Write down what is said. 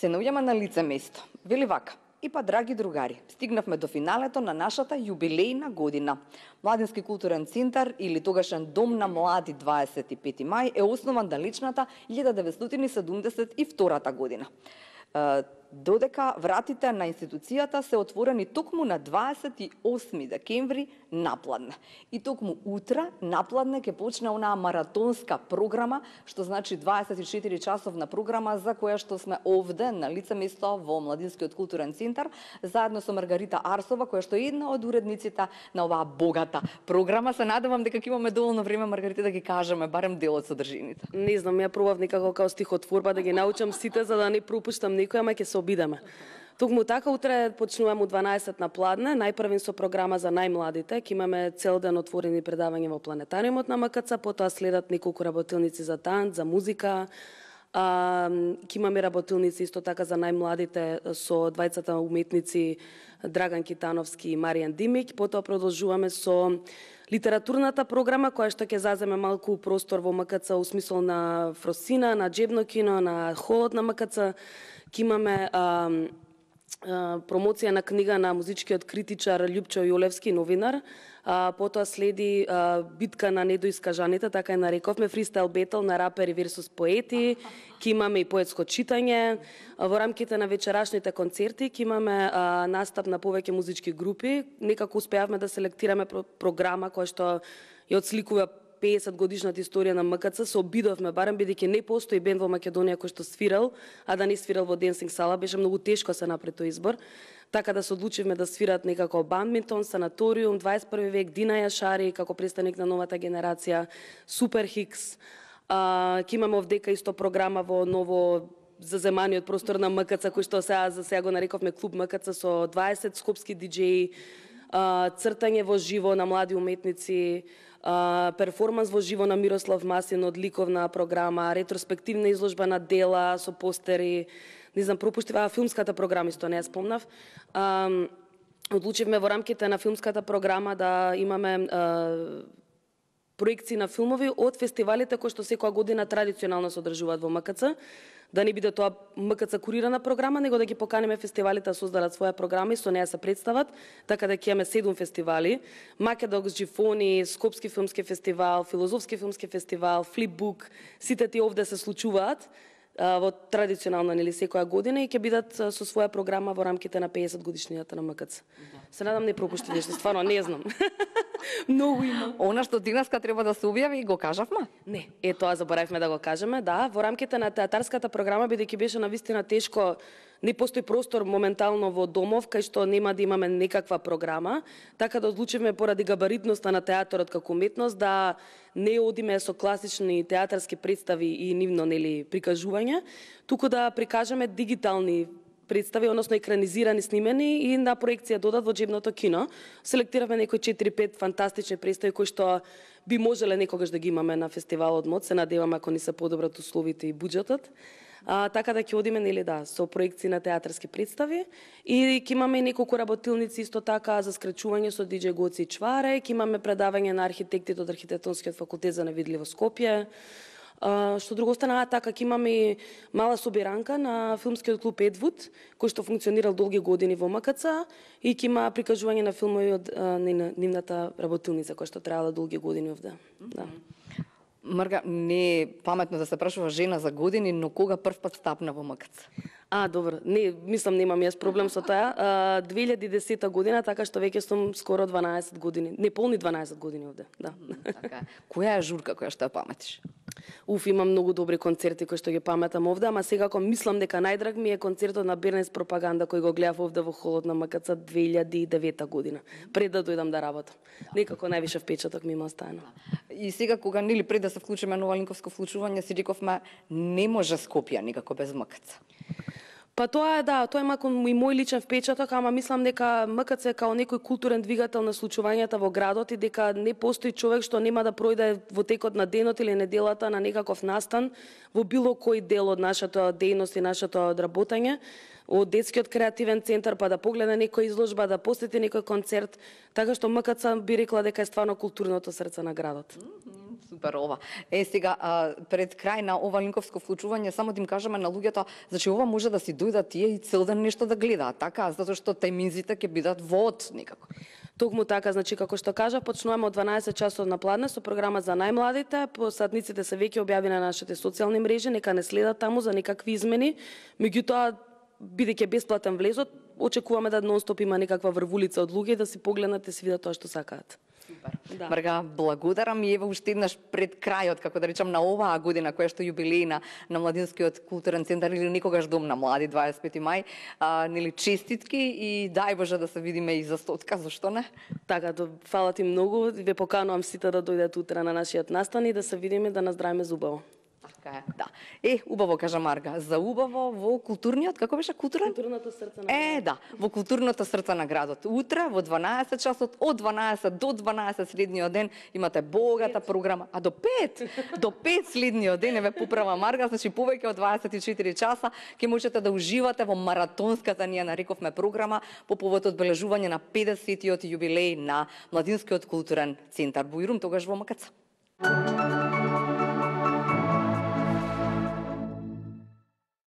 се наујаме на лице место. Вели вака, И па, драги другари, стигнавме до финалето на нашата јубилејна година. Младински културен центар или тогашен Дом на млади 25 мај е основан личната 1972 година додека вратите на институцијата се отворени токму на 28 декември напладне. И токму утре напладне ќе почне онаа маратонска програма, што значи 24 часовна програма за која што сме овде на лице место во Младинскиот културен центар, заедно со Маргарита Арсова, која што е една од уредниците на оваа богата програма. Се надевам дека ќе имаме доволно време, Маргарита, да ги кажеме барем дел од содржините. Не знам, ја пробав некако како стихотворба да ги научам сите за да не пропуштам некоја, ама ќе се обидеме. Тугму така, утре почнуваме у 12 на пладне, најпрвен со програма за најмладите, ќе имаме цел ден отворени предавања во планетариумот на МКЦ, потоа следат неколку работилници за танц, за музика, ке имаме работилници исто така за најмладите со двајцата уметници Драган Китановски и Маријан Димик. Потоа продолжуваме со литературната програма која што ќе заземе малку простор во МКЦ у смисол на Фросина, на Джебно кино, на холот на МКЦ. Ке имаме промоција на книга на музичкиот критичар Лјупчо Јолевски, новинар. А, потоа следи а, битка на недоискажаните, така е нарековме, фристайл бетл на рапери версус поети, ки имаме и поетско читање. А, во рамките на вечерашните концерти ки имаме а, настап на повеќе музички групи. Некако успеавме да селектираме про програма која што ја одсликува 50 годишната историја на МКЦ се обидовме барем бидејќи не постои бенд во Македонија кој што свирал, а да не свирал во денсинг сала, беше многу тешко се направи тој избор. Така да се одлучивме да свират некако бадминтон, санаториум, 21 век, Дина Јашари како представник на новата генерација, Супер Хикс. А, ке имаме овдека исто програма во ново заземање од простор на МКЦ, кој што сега, за сега го нарековме клуб МКЦ со 20 скопски диджеи, цртање во живо на млади уметници, перформанс во живо на Мирослав Масин од ликовна програма, ретроспективна изложба на дела со постери, не знам, пропуштива филмската програма, исто не ја спомнав. Одлучивме во рамките на филмската програма да имаме проекции на филмови од фестивалите кои што секоја година традиционално се одржуваат во МКЦ, да не биде тоа МКЦ курирана програма, него да ги поканеме фестивалите да создадат своја програма и со неа се представат, така да ќе имаме седум фестивали, Македокс, Джифони, Скопски филмски фестивал, Филозофски филмски фестивал, Флипбук, сите тие овде се случуваат во традиционално нели секоја година и ќе бидат со своја програма во рамките на 50 годишнината на МКЦ. Се надам не пропушти нешто, стварно не знам. Многу има. Она што денеска треба да се објави, го кажавме? Не, е тоа заборавивме да го кажеме, да. Во рамките на театарската програма, бидејќи беше навистина тешко, не постои простор моментално во домов, кај што нема да имаме некаква програма, така да одлучивме поради габаритноста на театарот како уметност да не одиме со класични театарски представи и нивно нели прикажување, туку да прикажеме дигитални представи, односно екранизирани снимени и на проекција додат во джебното кино. Селектиравме некои 4-5 фантастични представи кои што би можеле некогаш да ги имаме на фестивалот МОД, се надеваме ако ни се подобрат условите и буџетот. А, така да ќе одиме нели да со проекции на театарски представи и ќе имаме неколку работилници исто така за скречување со диџеј Гоци Чваре, ќе имаме предавање на архитектите од архитектонскиот факултет за невидливо Скопје. Што друго останаа така, ќе имаме мала собиранка на филмскиот клуб Едвуд, кој што функционирал долги години во МКЦ и ќе има прикажување на филмови од нивната работилница која што трајала долги години овде. Да. Марга, не е паметно да се прашува жена за години, но кога прв пат стапна во МКЦ? А, добро, не, мислам немам јас проблем со тоа. 2010 година, така што веќе сум скоро 12 години, не полни 12 години овде, да. Така. Која е журка која што ја паметиш? Уф, има многу добри концерти кои што ги паметам овде, ама секако мислам дека најдраг ми е концертот на Бернес Пропаганда кој го гледав овде во холот на МКЦ 2009 година, пред да дојдам да работам. Некако највише впечаток ми има останал. И сега кога нели пред да се вклучиме на ова вклучување си рековме не може Скопје никако без МКЦ. Па тоа е да, тоа е малку и мој личен впечаток, ама мислам дека МКЦ као некој културен двигател на случувањата во градот и дека не постои човек што нема да пројде во текот на денот или неделата на некаков настан во било кој дел од нашата дејност и нашето одработање од детскиот креативен центар, па да погледа некоја изложба, да посети некој концерт, така што МКЦ би рекла дека е стварно културното срце на градот. Mm -hmm. Супер ова. Е, сега, а, пред крај на ова линковско вклучување, само да им кажеме на луѓето, значи ова може да си дојдат тие и цел ден нешто да гледаат, така? Затоа што тајминзите ќе бидат вод никако. Токму така, значи како што кажа, почнуваме од 12 часот на пладне со програма за најмладите. Посадниците се веќе објавени на нашите социјални мрежи, нека не следат таму за никакви измени. Меѓутоа, бидејќи бесплатен влезот, очекуваме да нонстоп има некаква врвулица од луѓе да си погледнат и се видат тоа што сакаат. Супер. Да. Марга, благодарам и ево уште еднаш пред крајот, како да речам, на оваа година која што јубилејна на Младинскиот културен центар или никогаш дом на млади 25 мај, а, нели честитки и дај Боже да се видиме и за стотка, зашто не? Така, до, фала ти многу, ве поканувам сите да дојдат утре на нашиот настан и да се видиме да наздравиме зубаво така е, да. Е, убаво кажа Марга, За убаво во културниот, како беше културен? Културното срце на градот. Е, да, во културното срце на градот. Утре во 12 часот, од 12 до 12 следниот ден имате богата 5. програма. А до 5, до 5 следниот ден е ве поправа Марга, значи повеќе од 24 часа ќе можете да уживате во маратонската ние нарековме програма по повод одбележување на 50-тиот јубилеј на Младинскиот културен центар Бујрум, тогаш во Макаца. Thank you.